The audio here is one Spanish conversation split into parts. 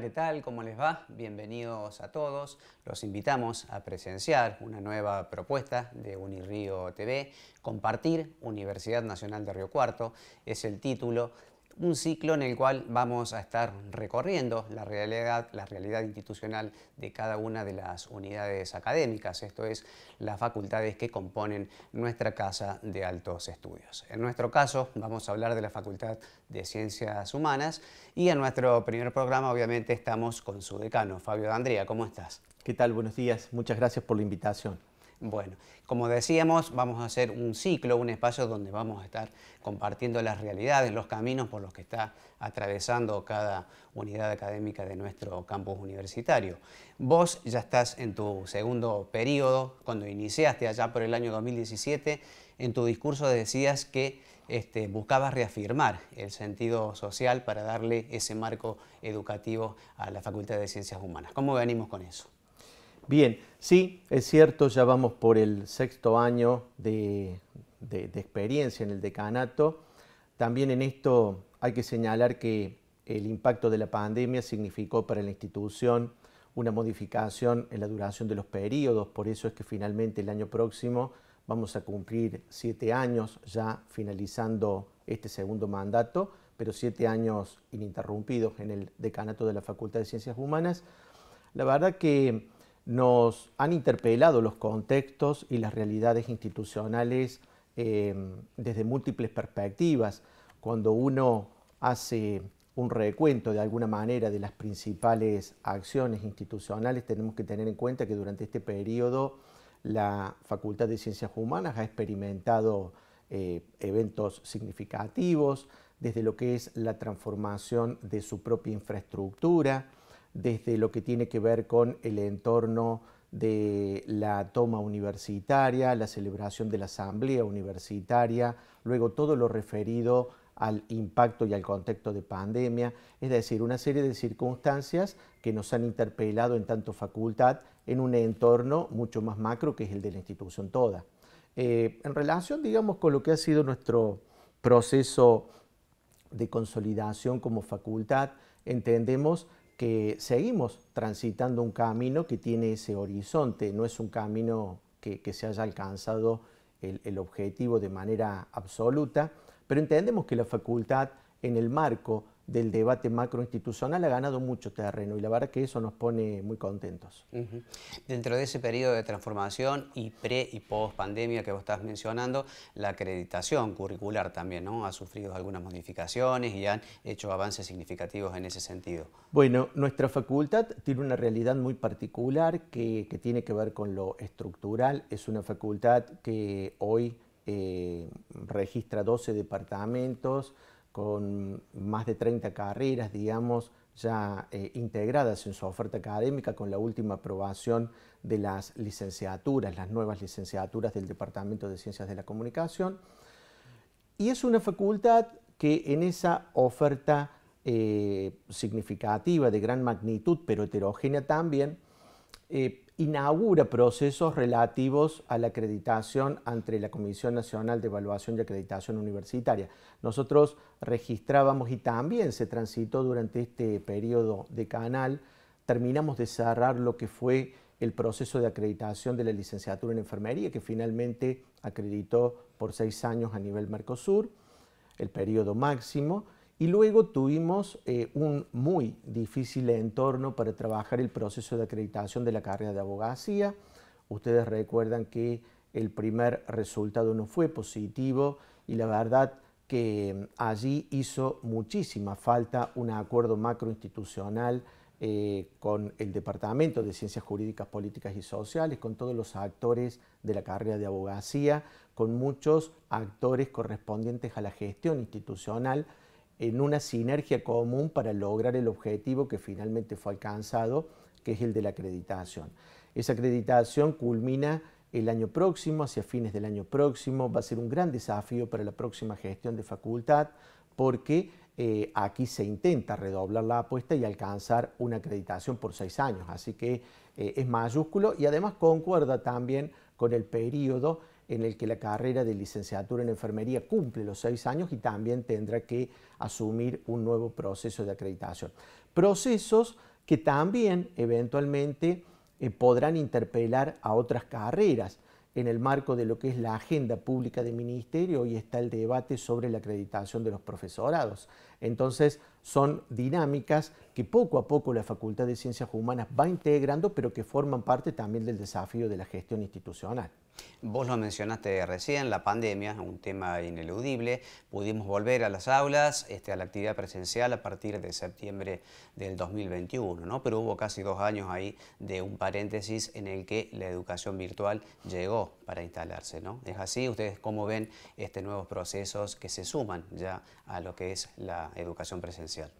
¿qué tal? ¿Cómo les va? Bienvenidos a todos. Los invitamos a presenciar una nueva propuesta de Unirío TV. Compartir Universidad Nacional de Río Cuarto es el título un ciclo en el cual vamos a estar recorriendo la realidad, la realidad institucional de cada una de las unidades académicas, esto es, las facultades que componen nuestra Casa de Altos Estudios. En nuestro caso vamos a hablar de la Facultad de Ciencias Humanas y en nuestro primer programa obviamente estamos con su decano, Fabio D'Andrea. ¿Cómo estás? ¿Qué tal? Buenos días. Muchas gracias por la invitación. Bueno, como decíamos, vamos a hacer un ciclo, un espacio donde vamos a estar compartiendo las realidades, los caminos por los que está atravesando cada unidad académica de nuestro campus universitario. Vos ya estás en tu segundo periodo, cuando iniciaste allá por el año 2017, en tu discurso decías que este, buscabas reafirmar el sentido social para darle ese marco educativo a la Facultad de Ciencias Humanas. ¿Cómo venimos con eso? Bien, sí, es cierto, ya vamos por el sexto año de, experiencia en el decanato. También en esto hay que señalar que el impacto de la pandemia significó para la institución una modificación en la duración de los periodos, por eso es que finalmente el año próximo vamos a cumplir siete años ya finalizando este segundo mandato, pero siete años ininterrumpidos en el decanato de la Facultad de Ciencias Humanas. La verdad que nos han interpelado los contextos y las realidades institucionales eh, desde múltiples perspectivas. Cuando uno hace un recuento de alguna manera de las principales acciones institucionales, tenemos que tener en cuenta que durante este periodo la Facultad de Ciencias Humanas ha experimentado eh, eventos significativos, desde lo que es la transformación de su propia infraestructura, desde lo que tiene que ver con el entorno de la toma universitaria, la celebración de la asamblea universitaria, luego todo lo referido al impacto y al contexto de pandemia, es decir, una serie de circunstancias que nos han interpelado en tanto facultad en un entorno mucho más macro que es el de la institución toda. Eh, en relación, digamos, con lo que ha sido nuestro proceso de consolidación como facultad, entendemos que seguimos transitando un camino que tiene ese horizonte, no es un camino que, se haya alcanzado el, objetivo de manera absoluta, pero entendemos que la facultad en el marco del debate macroinstitucional ha ganado mucho terreno y la verdad que eso nos pone muy contentos. Dentro de ese periodo de transformación y pre y post pandemia que vos estás mencionando, la acreditación curricular también ¿no? ha sufrido algunas modificaciones y han hecho avances significativos en ese sentido. Bueno, nuestra facultad tiene una realidad muy particular que, tiene que ver con lo estructural. Es una facultad que hoy eh, registra 12 departamentos, con más de 30 carreras, digamos, ya eh, integradas en su oferta académica con la última aprobación de las licenciaturas, las nuevas licenciaturas del Departamento de Ciencias de la Comunicación. Y es una facultad que en esa oferta eh, significativa, de gran magnitud, pero heterogénea también, eh, inaugura procesos relativos a la acreditación ante la Comisión Nacional de Evaluación y Acreditación Universitaria. Nosotros registrábamos y también se transitó durante este periodo de canal, terminamos de cerrar lo que fue el proceso de acreditación de la licenciatura en enfermería, que finalmente acreditó por seis años a nivel Mercosur, el periodo máximo, y luego tuvimos eh, un muy difícil entorno para trabajar el proceso de acreditación de la carrera de abogacía. Ustedes recuerdan que el primer resultado no fue positivo y la verdad que mm, allí hizo muchísima falta un acuerdo macroinstitucional eh, con el Departamento de Ciencias Jurídicas, Políticas y Sociales, con todos los actores de la carrera de abogacía, con muchos actores correspondientes a la gestión institucional en una sinergia común para lograr el objetivo que finalmente fue alcanzado, que es el de la acreditación. Esa acreditación culmina el año próximo, hacia fines del año próximo, va a ser un gran desafío para la próxima gestión de facultad porque eh, aquí se intenta redoblar la apuesta y alcanzar una acreditación por seis años, así que eh, es mayúsculo y además concuerda también con el periodo en el que la carrera de licenciatura en enfermería cumple los seis años y también tendrá que asumir un nuevo proceso de acreditación. Procesos que también eventualmente eh, podrán interpelar a otras carreras. En el marco de lo que es la agenda pública de ministerio, y está el debate sobre la acreditación de los profesorados. Entonces, son dinámicas que poco a poco la Facultad de Ciencias Humanas va integrando, pero que forman parte también del desafío de la gestión institucional. Vos lo mencionaste recién, la pandemia es un tema ineludible. Pudimos volver a las aulas, este, a la actividad presencial a partir de septiembre del 2021, pero hubo casi dos años ahí de un paréntesis en el que la educación virtual llegó para instalarse. ¿Es así? ¿Ustedes cómo ven estos nuevos procesos que se suman ya a lo que es la educación presencial?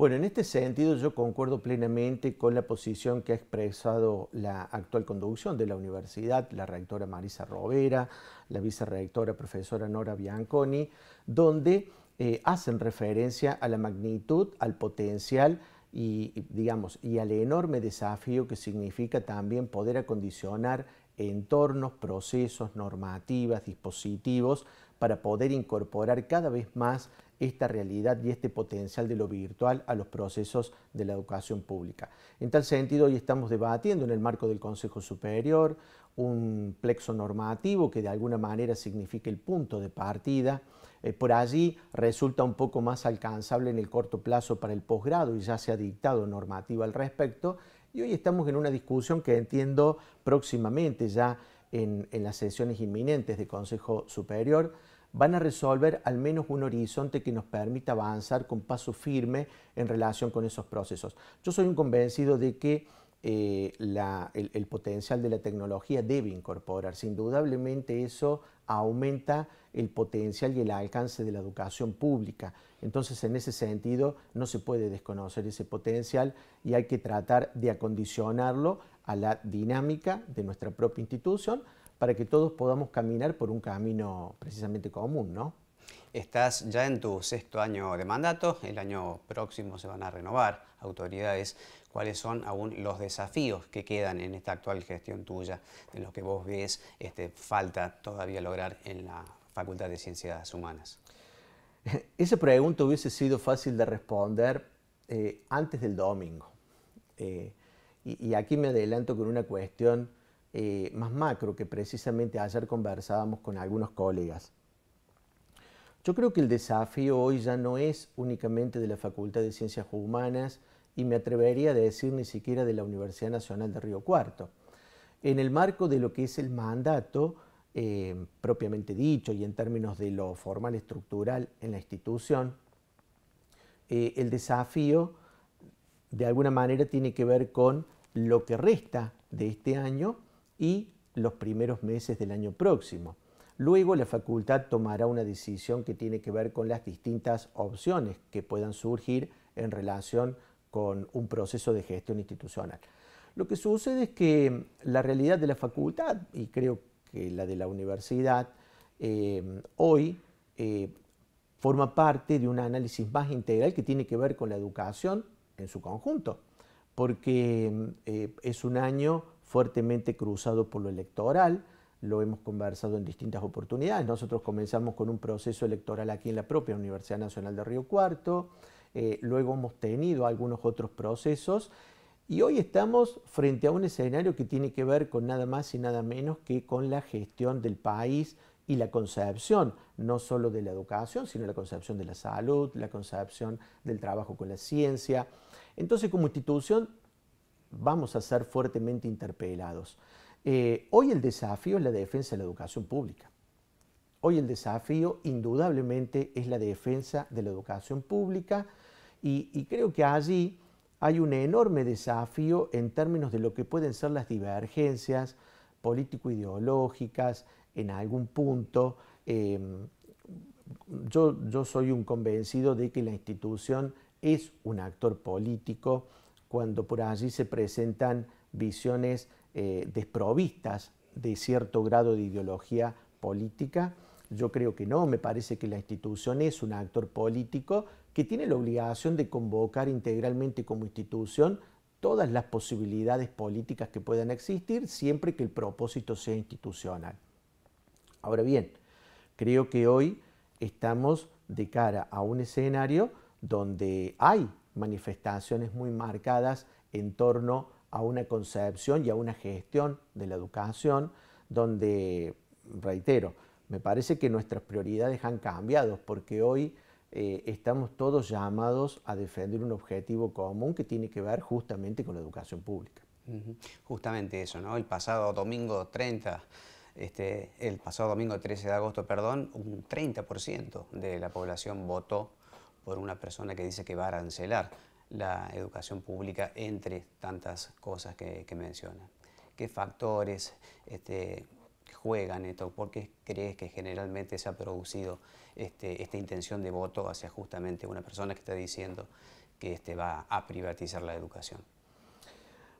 Bueno, en este sentido yo concuerdo plenamente con la posición que ha expresado la actual conducción de la universidad, la rectora Marisa Robera, la vicerrectora profesora Nora Bianconi, donde eh, hacen referencia a la magnitud, al potencial y, digamos, y al enorme desafío que significa también poder acondicionar entornos, procesos, normativas, dispositivos para poder incorporar cada vez más esta realidad y este potencial de lo virtual a los procesos de la educación pública. En tal sentido, hoy estamos debatiendo en el marco del Consejo Superior un plexo normativo que de alguna manera significa el punto de partida. Eh, por allí resulta un poco más alcanzable en el corto plazo para el posgrado y ya se ha dictado normativa al respecto. Y hoy estamos en una discusión que entiendo próximamente ya en, en las sesiones inminentes del Consejo Superior van a resolver al menos un horizonte que nos permita avanzar con paso firme en relación con esos procesos. Yo soy un convencido de que eh, el, el, potencial de la tecnología debe incorporarse. Indudablemente eso aumenta el potencial y el alcance de la educación pública. Entonces, en ese sentido, no se puede desconocer ese potencial y hay que tratar de acondicionarlo a la dinámica de nuestra propia institución, para que todos podamos caminar por un camino precisamente común, ¿no? Estás ya en tu sexto año de mandato, el año próximo se van a renovar autoridades. ¿Cuáles son aún los desafíos que quedan en esta actual gestión tuya, de los que vos ves este, falta todavía lograr en la Facultad de Ciencias Humanas? Esa pregunta hubiese sido fácil de responder eh, antes del domingo. Eh, y, y, aquí me adelanto con una cuestión eh, más macro que precisamente ayer conversábamos con algunos colegas. Yo creo que el desafío hoy ya no es únicamente de la Facultad de Ciencias Humanas y me atrevería a decir ni siquiera de la Universidad Nacional de Río Cuarto. En el marco de lo que es el mandato eh, propiamente dicho y en términos de lo formal estructural en la institución, eh, el desafío de alguna manera tiene que ver con lo que resta de este año y los primeros meses del año próximo. Luego la facultad tomará una decisión que tiene que ver con las distintas opciones que puedan surgir en relación con un proceso de gestión institucional. Lo que sucede es que la realidad de la facultad, y creo que la de la universidad, eh, hoy eh, forma parte de un análisis más integral que tiene que ver con la educación en su conjunto, porque eh, es un año fuertemente cruzado por lo electoral, lo hemos conversado en distintas oportunidades. Nosotros comenzamos con un proceso electoral aquí en la propia Universidad Nacional de Río Cuarto, eh, luego hemos tenido algunos otros procesos y hoy estamos frente a un escenario que tiene que ver con nada más y nada menos que con la gestión del país y la concepción, no solo de la educación, sino la concepción de la salud, la concepción del trabajo con la ciencia. Entonces, como institución, vamos a ser fuertemente interpelados. Eh, hoy el desafío es la defensa de la educación pública. Hoy el desafío indudablemente es la defensa de la educación pública y, creo que allí hay un enorme desafío en términos de lo que pueden ser las divergencias político-ideológicas en algún punto. Em, yo soy un convencido de que la institución es un actor político cuando por allí se presentan visiones eh, desprovistas de cierto grado de ideología política. Yo creo que no, me parece que la institución es un actor político que tiene la obligación de convocar integralmente como institución todas las posibilidades políticas que puedan existir siempre que el propósito sea institucional. Ahora bien, creo que hoy estamos de cara a un escenario donde hay manifestaciones muy marcadas en torno a una concepción y a una gestión de la educación donde, reitero, me parece que nuestras prioridades han cambiado porque hoy eh, estamos todos llamados a defender un objetivo común que tiene que ver justamente con la educación pública. Justamente eso, ¿no? El pasado domingo 30 este, el pasado domingo 13 de agosto, perdón, un 30% de la población votó por una persona que dice que va a arancelar la educación pública entre tantas cosas que, menciona. ¿Qué factores este, juegan esto? ¿Por qué crees que generalmente se ha producido este, esta intención de voto hacia justamente una persona que está diciendo que este, va a privatizar la educación?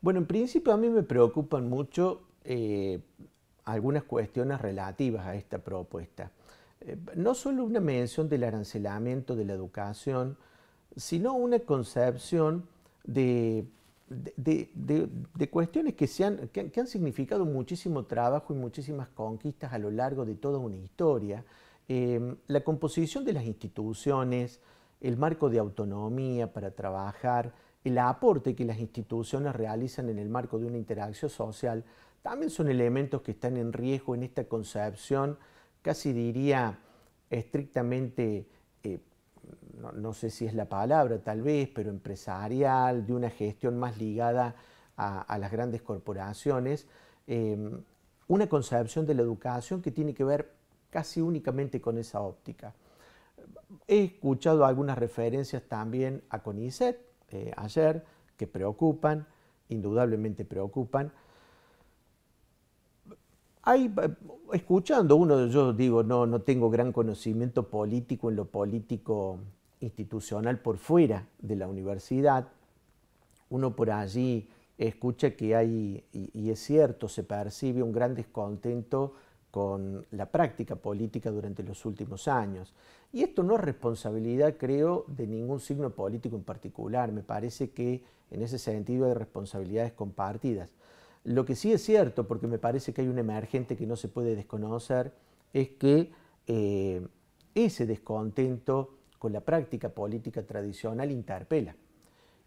Bueno, en principio a mí me preocupan mucho eh, algunas cuestiones relativas a esta propuesta. Eh, no solo una mención del arancelamiento de la educación, sino una concepción de, cuestiones que, han, significado muchísimo trabajo y muchísimas conquistas a lo largo de toda una historia. Em, la composición de las instituciones, el marco de autonomía para trabajar, el aporte que las instituciones realizan en el marco de una interacción social, también son elementos que están en riesgo en esta concepción casi diría estrictamente, eh, no, sé si es la palabra tal vez, pero empresarial, de una gestión más ligada a, las grandes corporaciones, eh, una concepción de la educación que tiene que ver casi únicamente con esa óptica. He escuchado algunas referencias también a CONICET eh, ayer que preocupan, indudablemente preocupan, eh, escuchando uno, yo digo, no, no tengo gran conocimiento político en lo político institucional por fuera de la universidad. Uno por allí escucha que hay, y es cierto, se percibe un gran descontento con la práctica política durante los últimos años. Y esto no es responsabilidad, creo, de ningún signo político en particular. Me parece que en ese sentido hay responsabilidades compartidas. Lo que sí es cierto, porque me parece que hay un emergente que no se puede desconocer, es que eh, ese descontento con la práctica política tradicional interpela.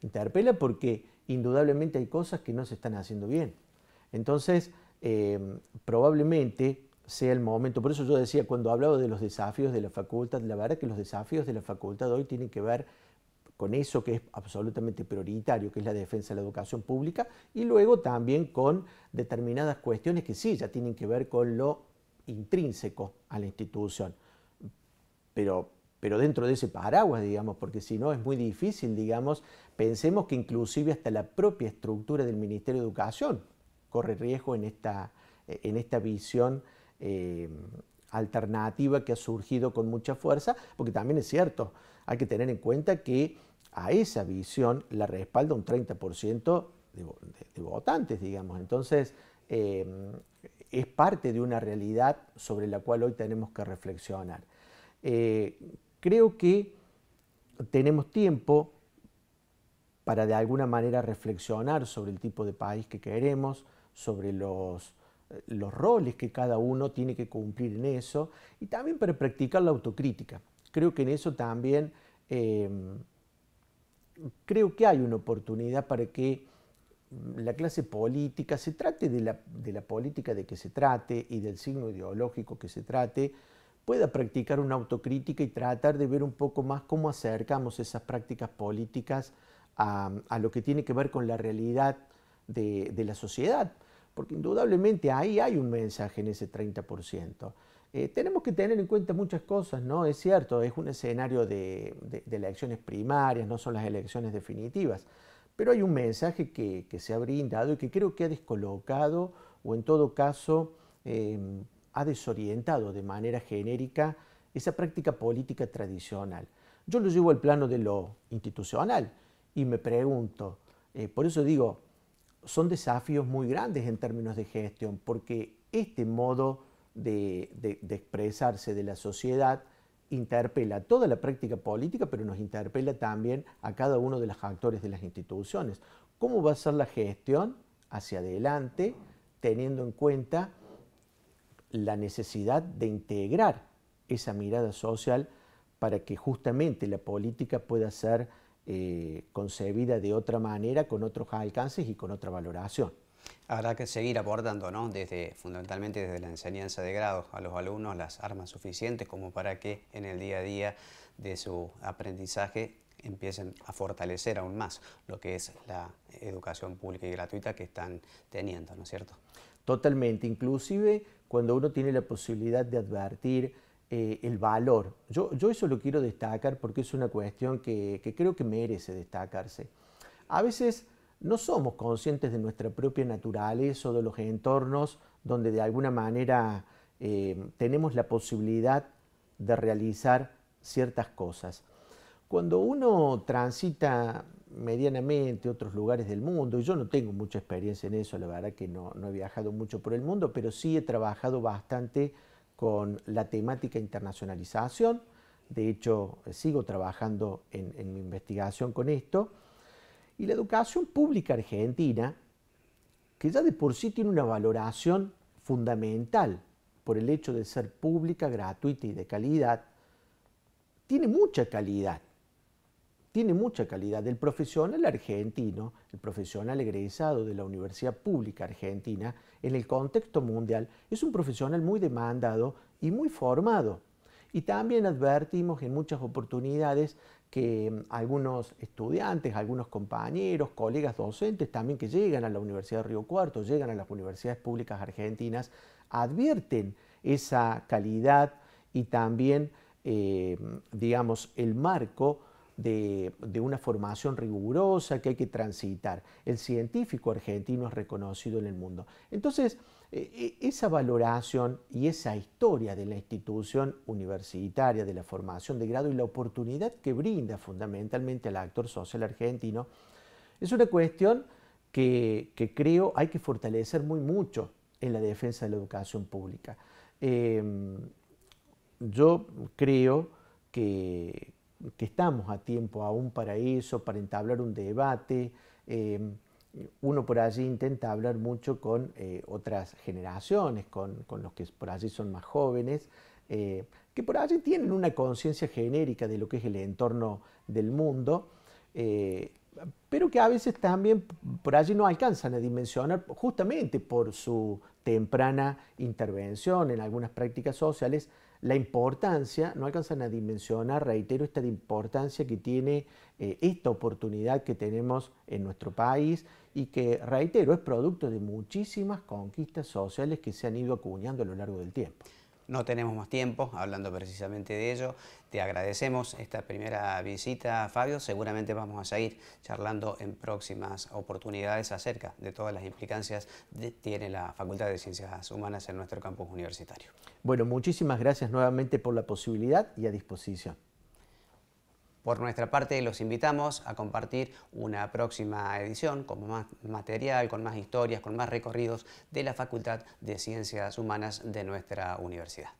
Interpela porque indudablemente hay cosas que no se están haciendo bien. Entonces, eh, probablemente sea el momento, por eso yo decía cuando hablaba de los desafíos de la facultad, la verdad que los desafíos de la facultad hoy tienen que ver con eso que es absolutamente prioritario, que es la defensa de la educación pública, y luego también con determinadas cuestiones que sí, ya tienen que ver con lo intrínseco a la institución. Pero, pero dentro de ese paraguas, digamos, porque si no es muy difícil, digamos, pensemos que inclusive hasta la propia estructura del Ministerio de Educación corre riesgo en esta, en esta visión. Eh, alternativa que ha surgido con mucha fuerza, porque también es cierto, hay que tener en cuenta que a esa visión la respalda un 30% de, votantes, digamos. Entonces, em, es parte de una realidad sobre la cual hoy tenemos que reflexionar. Eh, creo que tenemos tiempo para de alguna manera reflexionar sobre el tipo de país que queremos, sobre los, roles que cada uno tiene que cumplir en eso y también para practicar la autocrítica. Creo que en eso también... Em, creo que hay una oportunidad para que mm, la clase política se trate de la, de la política de que se trate y del signo ideológico que se trate, pueda practicar una autocrítica y tratar de ver un poco más cómo acercamos esas prácticas políticas a, lo que tiene que ver con la realidad de, de la sociedad. Porque indudablemente ahí hay un mensaje en ese 30%. Eh, tenemos que tener en cuenta muchas cosas, ¿no? Es cierto, es un escenario de, elecciones primarias, no son las elecciones definitivas, pero hay un mensaje que, se ha brindado y que creo que ha descolocado o en todo caso em, ha desorientado de manera genérica esa práctica política tradicional. Yo lo llevo al plano de lo institucional y me pregunto, eh, por eso digo, son desafíos muy grandes en términos de gestión, porque este modo de, expresarse de la sociedad interpela toda la práctica política, pero nos interpela también a cada uno de los actores de las instituciones. ¿Cómo va a ser la gestión hacia adelante, teniendo en cuenta la necesidad de integrar esa mirada social para que justamente la política pueda ser eh, concebida de otra manera, con otros alcances y con otra valoración? habrá que seguir aportando, ¿no? fundamentalmente desde la enseñanza de grado a los alumnos, las armas suficientes como para que en el día a día de su aprendizaje empiecen a fortalecer aún más lo que es la educación pública y gratuita que están teniendo, ¿no es cierto? Totalmente, inclusive cuando uno tiene la posibilidad de advertir eh, el valor. Yo, eso lo quiero destacar porque es una cuestión que creo que merece destacarse. A veces no somos conscientes de nuestra propia naturaleza o de los entornos donde de alguna manera eh, tenemos la posibilidad de realizar ciertas cosas. Cuando uno transita medianamente otros lugares del mundo, y yo no tengo mucha experiencia en eso, la verdad que no, he viajado mucho por el mundo, pero sí he trabajado bastante con la temática internacionalización, de hecho sigo trabajando en mi investigación con esto, y la educación pública argentina, que ya de por sí tiene una valoración fundamental por el hecho de ser pública, gratuita y de calidad, tiene mucha calidad. Tiene mucha calidad. El profesional argentino, el profesional egresado de la Universidad Pública Argentina, en el contexto mundial, es un profesional muy demandado y muy formado. Y también advertimos en muchas oportunidades que mm, algunos estudiantes, algunos compañeros, colegas docentes también que llegan a la Universidad de Río Cuarto, llegan a las universidades públicas argentinas, advierten esa calidad y también, eh, digamos, el marco de, de, una formación rigurosa que hay que transitar. El científico argentino es reconocido en el mundo. Entonces, e, e, esa valoración y esa historia de la institución universitaria, de la formación de grado y la oportunidad que brinda fundamentalmente al actor social argentino, es una cuestión que, creo hay que fortalecer muy mucho en la defensa de la educación pública. Em, yo creo que, estamos a tiempo aún para eso, para entablar un debate. Em, uno por allí intenta hablar mucho con eh, otras generaciones, con, los que por allí son más jóvenes, eh, que por allí tienen una conciencia genérica de lo que es el entorno del mundo, eh, pero que a veces también por allí no alcanzan a dimensionar justamente por su temprana intervención en algunas prácticas sociales la importancia, no alcanzan a dimensionar, reitero, esta importancia que tiene eh, esta oportunidad que tenemos en nuestro país y que, reitero, es producto de muchísimas conquistas sociales que se han ido acuñando a lo largo del tiempo. No tenemos más tiempo hablando precisamente de ello. Te agradecemos esta primera visita, Fabio. Seguramente vamos a seguir charlando en próximas oportunidades acerca de todas las implicancias que tiene la Facultad de Ciencias Humanas en nuestro campus universitario. Bueno, muchísimas gracias nuevamente por la posibilidad y a disposición. Por nuestra parte, los invitamos a compartir una próxima edición con más material, con más historias, con más recorridos de la Facultad de Ciencias Humanas de nuestra universidad.